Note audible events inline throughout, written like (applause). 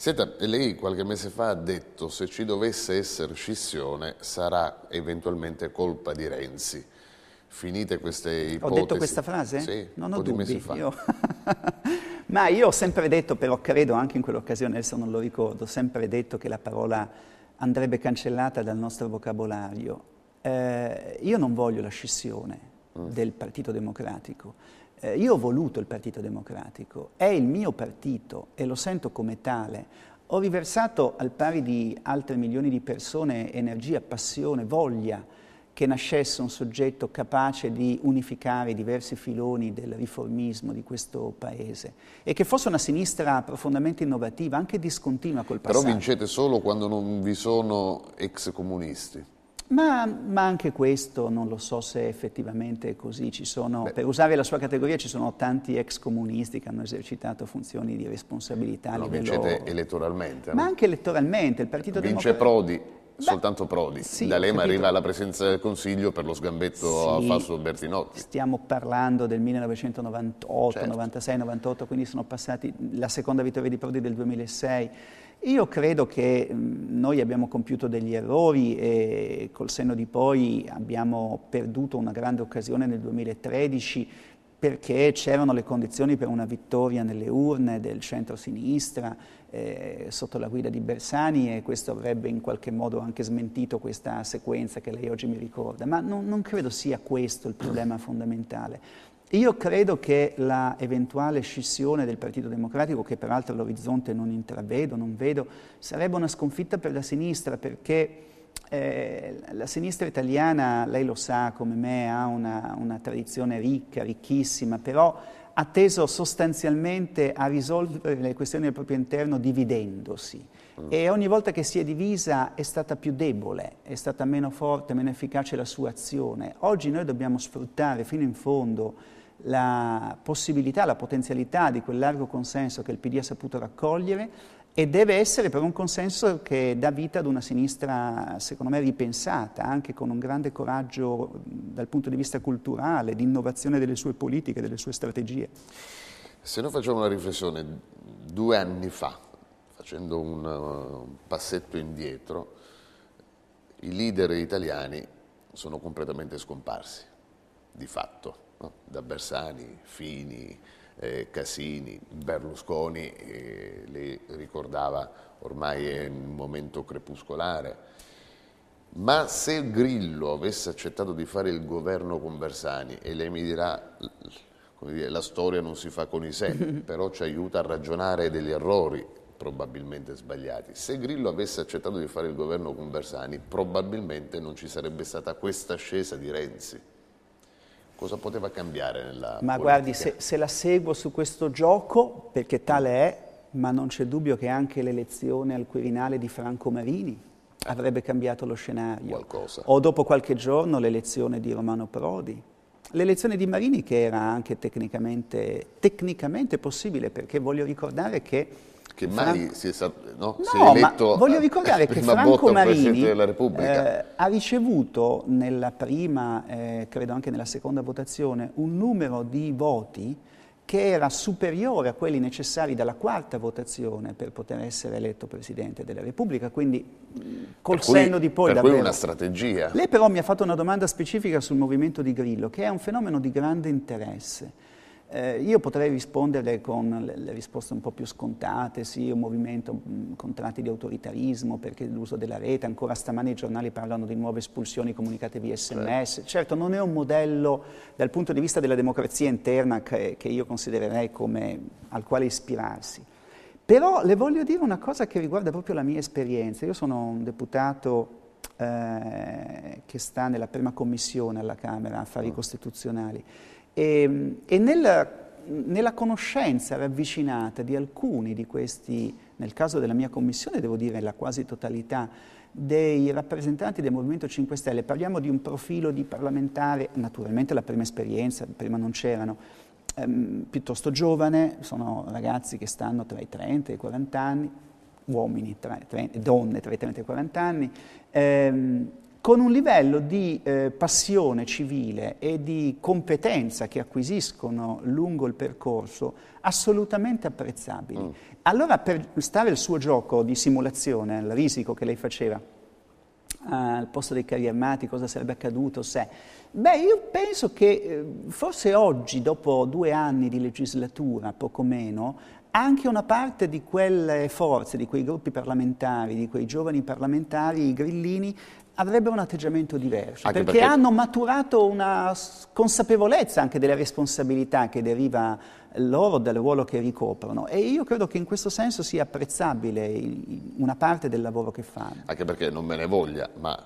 Senta, lei qualche mese fa ha detto se ci dovesse essere scissione sarà eventualmente colpa di Renzi. Finite queste ipotesi. Ho detto questa frase? Sì, non ho dubbi. Io... (laughs) Ma io ho sempre detto, però credo anche in quell'occasione, adesso non lo ricordo, ho sempre detto che la parola andrebbe cancellata dal nostro vocabolario. Eh, io non voglio la scissione mm. del Partito Democratico. Eh, io ho voluto il Partito Democratico, è il mio partito e lo sento come tale. Ho riversato al pari di altre milioni di persone energia, passione, voglia che nascesse un soggetto capace di unificare i diversi filoni del riformismo di questo paese e che fosse una sinistra profondamente innovativa, anche discontinua col passato. Però vincete solo quando non vi sono ex comunisti. Ma, ma, anche questo non lo so se effettivamente è così. Sono, per usare la sua categoria ci sono tanti ex comunisti che hanno esercitato funzioni di responsabilità. Lo livello... vincete elettoralmente. Ma no? anche elettoralmente. Il Partito Vince Democratico... Prodi. Beh, soltanto Prodi. Sì, D'Alema arriva alla presidenza del Consiglio per lo sgambetto sì, a Fausto Bertinotti. Stiamo parlando del 1998, certo. 96, 98, quindi sono passati la seconda vittoria di Prodi del 2006. Io credo che mm, noi abbiamo compiuto degli errori e col senno di poi abbiamo perduto una grande occasione nel 2013 perché c'erano le condizioni per una vittoria nelle urne del centro-sinistra eh, sotto la guida di Bersani e questo avrebbe in qualche modo anche smentito questa sequenza che lei oggi mi ricorda, ma non, non credo sia questo il problema fondamentale. Io credo che l'eventuale scissione del Partito Democratico, che peraltro all'orizzonte non intravedo, non vedo, sarebbe una sconfitta per la sinistra perché... Eh, la sinistra italiana, lei lo sa come me, ha una, una, tradizione ricca, ricchissima, però ha teso sostanzialmente a risolvere le questioni del proprio interno dividendosi mm. e ogni volta che si è divisa è stata più debole, è stata meno forte, meno efficace la sua azione. Oggi noi dobbiamo sfruttare fino in fondo la possibilità, la potenzialità di quel largo consenso che il PD ha saputo raccogliere e deve essere però un consenso che dà vita ad una sinistra, secondo me, ripensata, anche con un grande coraggio dal punto di vista culturale, di innovazione delle sue politiche, delle sue strategie. Se noi facciamo una riflessione, due anni fa, facendo un, passetto indietro, i leader italiani sono completamente scomparsi, di fatto no? da Bersani, Fini, eh, Casini, Berlusconi, eh, lei ricordava ormai in un momento crepuscolare, ma se Grillo avesse accettato di fare il governo con Bersani, e lei mi dirà, dire, la storia non si fa con i sé, (laughs) però ci aiuta a ragionare degli errori probabilmente sbagliati. Se Grillo avesse accettato di fare il governo con Bersani, probabilmente non ci sarebbe stata questa ascesa di Renzi cosa poteva cambiare nella Ma politica? guardi, se, se, la seguo su questo gioco, perché tale è, ma non c'è dubbio che anche l'elezione al Quirinale di Franco Marini avrebbe cambiato lo scenario. Qualcosa. O dopo qualche giorno l'elezione di Romano Prodi. L'elezione di Marini che era anche tecnicamente, tecnicamente possibile, perché voglio ricordare che che mai Franco... si è, no? No, si è eletto. voglio ricordare che Franco Marini eh, ha ricevuto nella prima, eh, credo anche nella seconda votazione, un numero di voti che era superiore a quelli necessari dalla quarta votazione per poter essere eletto Presidente della Repubblica, quindi mm, col cui, senno di poi per davvero. Per una strategia. Lei però mi ha fatto una domanda specifica sul movimento di Grillo, che è un fenomeno di grande interesse. Eh, io potrei rispondere con le, le, risposte un po' più scontate, sì, un movimento mm, con tratti di autoritarismo perché l'uso della rete, ancora stamani i giornali parlano di nuove espulsioni comunicate via sms. Certo, certo non è un modello dal punto di vista della democrazia interna che, che io considererei come al quale ispirarsi. Però le voglio dire una cosa che riguarda proprio la mia esperienza. Io sono un deputato eh, che sta nella prima commissione alla Camera Affari oh. Costituzionali e, ehm, e nella, nella, conoscenza ravvicinata di alcuni di questi, nel caso della mia commissione devo dire la quasi totalità, dei rappresentanti del Movimento 5 Stelle, parliamo di un profilo di parlamentare, naturalmente la prima esperienza, prima non c'erano, ehm, piuttosto giovane, sono ragazzi che stanno tra i 30 e i 40 anni, uomini, tra, tra, donne tra i 30 e i 40 anni, ehm, con un livello di eh, passione civile e di competenza che acquisiscono lungo il percorso assolutamente apprezzabili. Mm. Allora per stare al suo gioco di simulazione, al risico che lei faceva, al posto dei carri armati, cosa sarebbe accaduto se... Beh, io penso che eh, forse oggi, dopo due anni di legislatura, poco meno, anche una parte di quelle forze, di quei gruppi parlamentari, di quei giovani parlamentari, i grillini, avrebbero un atteggiamento diverso, perché, perché, hanno maturato una consapevolezza anche delle responsabilità che deriva loro dal ruolo che ricoprono e io credo che in questo senso sia apprezzabile una parte del lavoro che fanno. Anche perché non me ne voglia, ma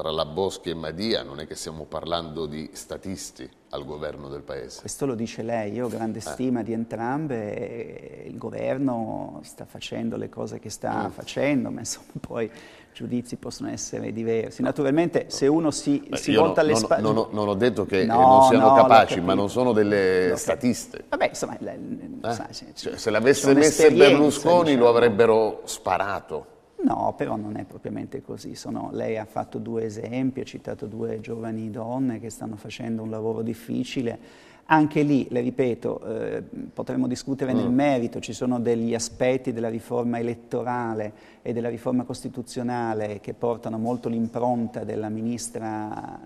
tra Laboschi e Madia non è che stiamo parlando di statisti al governo del paese. Questo lo dice lei, io ho grande eh. stima eh. di entrambe, il governo sta facendo le cose che sta mm. facendo, ma insomma poi i giudizi possono essere diversi. Naturalmente no. se uno si, si volta alle spalle... Non, non, ho detto che no, non siano no, capaci, ma non sono delle statiste. Vabbè, insomma... Eh? Sa, cioè, se l'avesse messe Berlusconi diciamo. lo avrebbero sparato. No, però non è propriamente così. Sono, lei ha fatto due esempi, ha citato due giovani donne che stanno facendo un lavoro difficile. Anche lì, le ripeto, eh, potremmo discutere mm. nel merito, ci sono degli aspetti della riforma elettorale e della riforma costituzionale che portano molto l'impronta della ministra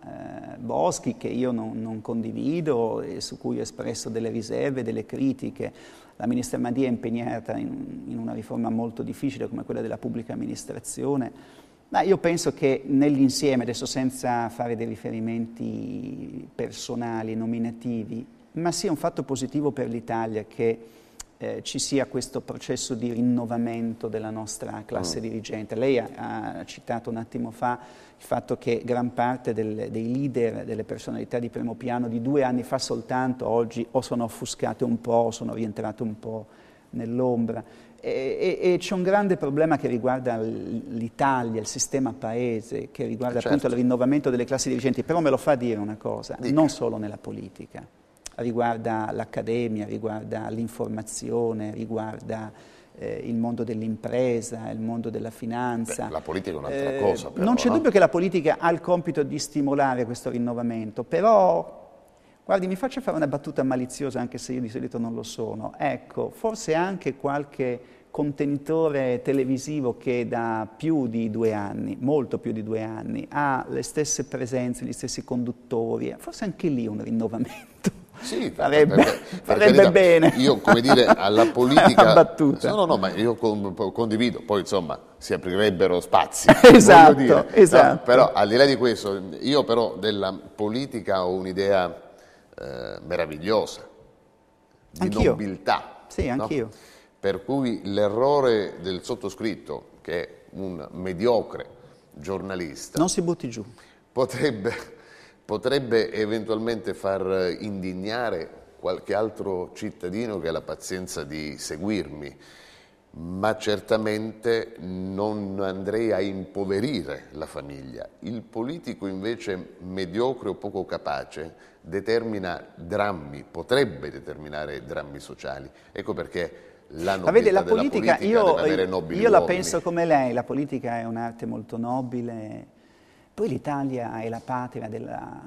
eh, Boschi, che io non, non condivido e su cui ho espresso delle riserve, delle critiche la ministra Madia è impegnata in, in una riforma molto difficile come quella della pubblica amministrazione, ma io penso che nell'insieme, adesso senza fare dei riferimenti personali, nominativi, ma sia un fatto positivo per l'Italia che eh, ci sia questo processo di rinnovamento della nostra classe mm. dirigente. Lei ha, ha, citato un attimo fa il fatto che gran parte del, dei leader, delle personalità di primo piano di due anni fa soltanto oggi o sono offuscate un po' o sono rientrate un po' nell'ombra. E, e, e c'è un grande problema che riguarda l'Italia, il sistema paese, che riguarda certo. appunto il rinnovamento delle classi dirigenti, però me lo fa dire una cosa, Dica. non solo nella politica riguarda l'accademia, riguarda l'informazione, riguarda eh, il mondo dell'impresa, il mondo della finanza. Beh, la politica è un'altra eh, cosa. Però, non c'è no? dubbio che la politica ha il compito di stimolare questo rinnovamento, però Guardi, mi faccio fare una battuta maliziosa, anche se io di solito non lo sono. Ecco, forse anche qualche contenitore televisivo che da più di due anni, molto più di due anni, ha le stesse presenze, gli stessi conduttori, forse anche lì un rinnovamento. Sì, farebbe, per, farebbe per bene. Io, come dire, alla (laughs) politica... battuta. No, no, no, ma io condivido, poi insomma si aprirebbero spazi. esatto, (laughs) esatto. No, esatto. però al di là di questo, io però della politica ho un'idea eh, meravigliosa, di anch'io. nobiltà. Sì, anch'io. No? Per cui l'errore del sottoscritto, che è un mediocre giornalista... Non si butti giù. Potrebbe potrebbe eventualmente far indignare qualche altro cittadino che ha la pazienza di seguirmi, ma certamente non andrei a impoverire la famiglia. Il politico invece mediocre o poco capace determina drammi, potrebbe determinare drammi sociali. Ecco perché la Ma vede, la politica, politica io, io la uomini. penso come lei, la politica è un'arte molto nobile, poi l'Italia è la patria della,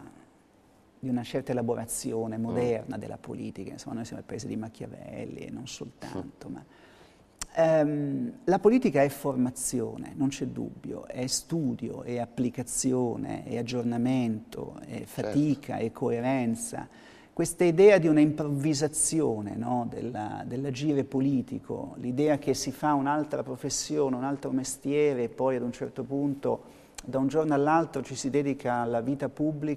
di una certa elaborazione mm. moderna della politica, insomma noi siamo il paese di Machiavelli e non soltanto, mm. ma ehm, la politica è formazione, non c'è dubbio, è studio, è applicazione, è aggiornamento, è certo. fatica, certo. è coerenza. Questa idea di una improvvisazione no, della, dell'agire politico, l'idea che si fa un'altra professione, un altro mestiere e poi ad un certo punto da un giorno all'altro ci si dedica alla vita pubblica,